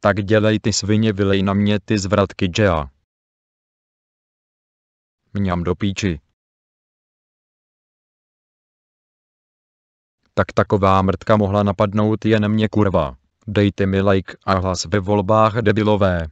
tak dělej ty svině vylej na mě ty zvratky džea. Mňam do píči. Tak taková mrtka mohla napadnout jen mě kurva. Dejte mi like a hlas ve volbách debilové.